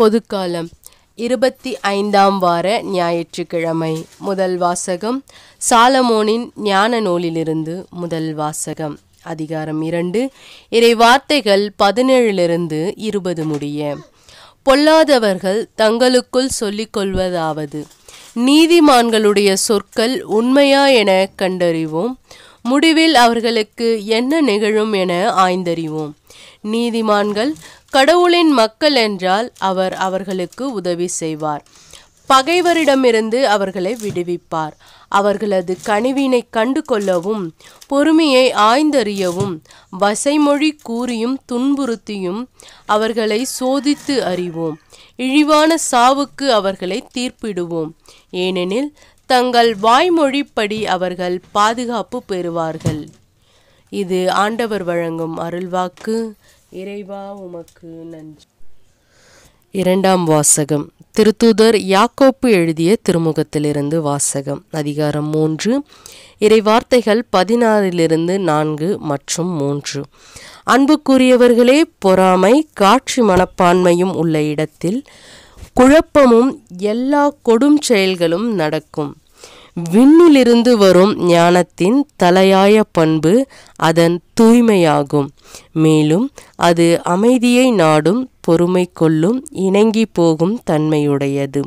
பொதுக்காலம் இருபத்தி ஐந்தாம் வார ஞாயிற்றுக்கிழமை முதல் வாசகம் சாலமோனின் ஞான நூலிலிருந்து முதல் வாசகம் அதிகாரம் இரண்டு இறை வார்த்தைகள் பதினேழிலிருந்து இருபது முடிய பொல்லாதவர்கள் தங்களுக்குள் சொல்லிக்கொள்வதாவது நீதிமான்களுடைய சொற்கள் உண்மையா என கண்டறிவோம் முடிவில் அவர்களுக்கு என்ன நிகழும் என ஆய்ந்தறிவோம் நீதிமான்கள் கடவுளின் மக்கள் என்றால் அவர் அவர்களுக்கு உதவி செய்வார் பகைவரிடமிருந்து அவர்களை விடுவிப்பார் அவர்களது கனிவினை கண்டு கொள்ளவும் பொறுமையை ஆய்ந்தறியவும் வசைமொழி கூறியும் துன்புறுத்தியும் அவர்களை சோதித்து அறிவோம் இழிவான சாவுக்கு அவர்களை தீர்ப்பிடுவோம் ஏனெனில் தங்கள் வாய்மொழிப்படி அவர்கள் பாதுகாப்பு பெறுவார்கள் இது ஆண்டவர் வழங்கும் அருள்வாக்கு இறைவா உமக்கு நன்றி இரண்டாம் வாசகம் திருத்தூதர் யாக்கோப்பு எழுதிய திருமுகத்திலிருந்து வாசகம் அதிகாரம் மூன்று இறை வார்த்தைகள் பதினாறிலிருந்து நான்கு மற்றும் மூன்று அன்புக்குரியவர்களே பொறாமை காட்சி மனப்பான்மையும் உள்ள இடத்தில் குழப்பமும் எல்லா கொடும் செயல்களும் நடக்கும் விண்ணிலிருந்து வரும் ஞானத்தின் தலையாய பண்பு அதன் தூய்மையாகும் மேலும் அது அமைதியை நாடும் பொறுமை கொள்ளும் இணங்கி போகும் தன்மையுடையது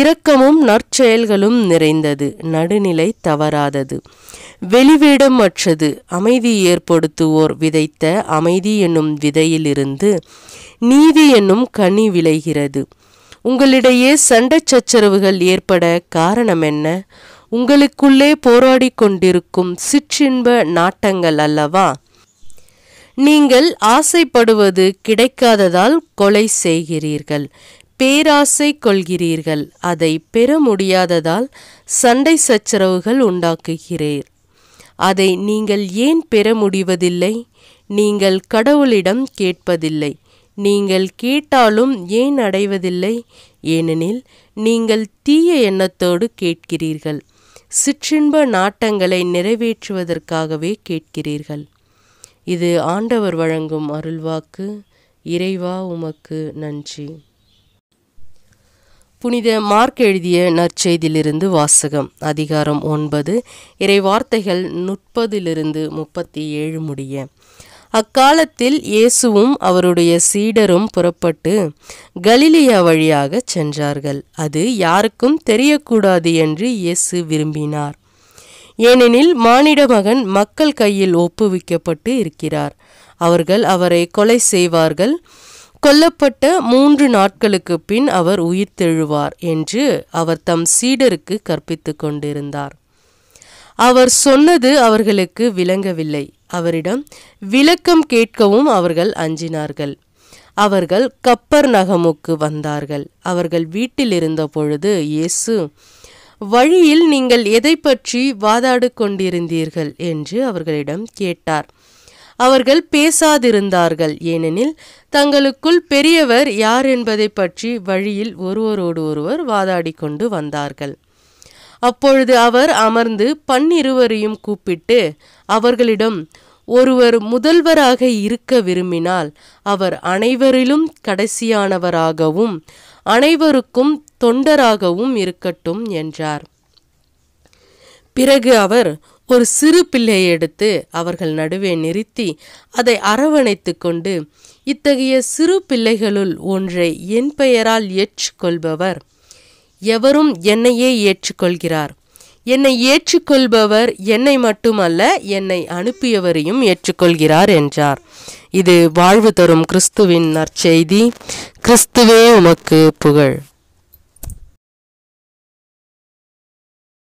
இரக்கமும் நற்செயல்களும் நிறைந்தது நடுநிலை தவறாதது வெளிவேடமற்றது அமைதி ஏற்படுத்துவோர் விதைத்த அமைதி என்னும் விதையிலிருந்து நீதி என்னும் கனி விளைகிறது உங்களிடையே சண்டை சச்சரவுகள் ஏற்பட காரணம் என்ன உங்களுக்குள்ளே போராடி கொண்டிருக்கும் சிற்றின்ப நாட்டங்கள் அல்லவா நீங்கள் ஆசைப்படுவது கிடைக்காததால் கொலை செய்கிறீர்கள் பேராசை கொள்கிறீர்கள் அதை பெற முடியாததால் சண்டை சச்சரவுகள் உண்டாக்குகிறீர் அதை நீங்கள் ஏன் பெற முடிவதில்லை நீங்கள் கடவுளிடம் கேட்பதில்லை நீங்கள் கேட்டாலும் ஏன் அடைவதில்லை ஏனெனில் நீங்கள் தீய எண்ணத்தோடு கேட்கிறீர்கள் சிற்றின்ப நாட்டங்களை நிறைவேற்றுவதற்காகவே கேட்கிறீர்கள் இது ஆண்டவர் வழங்கும் அருள்வாக்கு இறைவா உமக்கு நன்றி புனித மார்க் எழுதிய நற்செய்தியிலிருந்து வாசகம் அதிகாரம் ஒன்பது இறை வார்த்தைகள் முப்பதிலிருந்து முப்பத்தி ஏழு முடிய அக்காலத்தில் இயேசுவும் அவருடைய சீடரும் புறப்பட்டு கலிலியா வழியாக சென்றார்கள் அது யாருக்கும் தெரியக்கூடாது என்று இயேசு விரும்பினார் ஏனெனில் மானிட மகன் மக்கள் கையில் ஒப்புவிக்கப்பட்டு இருக்கிறார் அவர்கள் அவரை கொலை செய்வார்கள் கொல்லப்பட்ட மூன்று நாட்களுக்கு பின் அவர் உயிர்த்தெழுவார் என்று அவர் தம் சீடருக்கு கற்பித்து கொண்டிருந்தார் அவர் சொன்னது அவர்களுக்கு விளங்கவில்லை அவரிடம் விளக்கம் கேட்கவும் அவர்கள் அஞ்சினார்கள் அவர்கள் கப்பர் நகமுக்கு வந்தார்கள் அவர்கள் வீட்டில் இருந்த பொழுது இயேசு வழியில் நீங்கள் எதை பற்றி வாதாடு கொண்டிருந்தீர்கள் என்று அவர்களிடம் கேட்டார் அவர்கள் பேசாதிருந்தார்கள் ஏனெனில் தங்களுக்குள் பெரியவர் யார் என்பதை பற்றி வழியில் ஒருவரோடு ஒருவர் வாதாடி கொண்டு வந்தார்கள் அப்பொழுது அவர் அமர்ந்து பன்னிருவரையும் கூப்பிட்டு அவர்களிடம் ஒருவர் முதல்வராக இருக்க விரும்பினால் அவர் அனைவரிலும் கடைசியானவராகவும் அனைவருக்கும் தொண்டராகவும் இருக்கட்டும் என்றார் பிறகு அவர் ஒரு சிறு பிள்ளையை எடுத்து அவர்கள் நடுவே நிறுத்தி அதை அரவணைத்து கொண்டு இத்தகைய சிறு பிள்ளைகளுள் ஒன்றை என் பெயரால் ஏற்றுக்கொள்பவர் எவரும் என்னையே ஏற்றுக்கொள்கிறார் என்னை ஏற்றுக்கொள்பவர் என்னை மட்டுமல்ல என்னை அனுப்பியவரையும் ஏற்றுக்கொள்கிறார் என்றார் இது வாழ்வு தரும் கிறிஸ்துவின் நற்செய்தி கிறிஸ்துவே உமக்கு புகழ்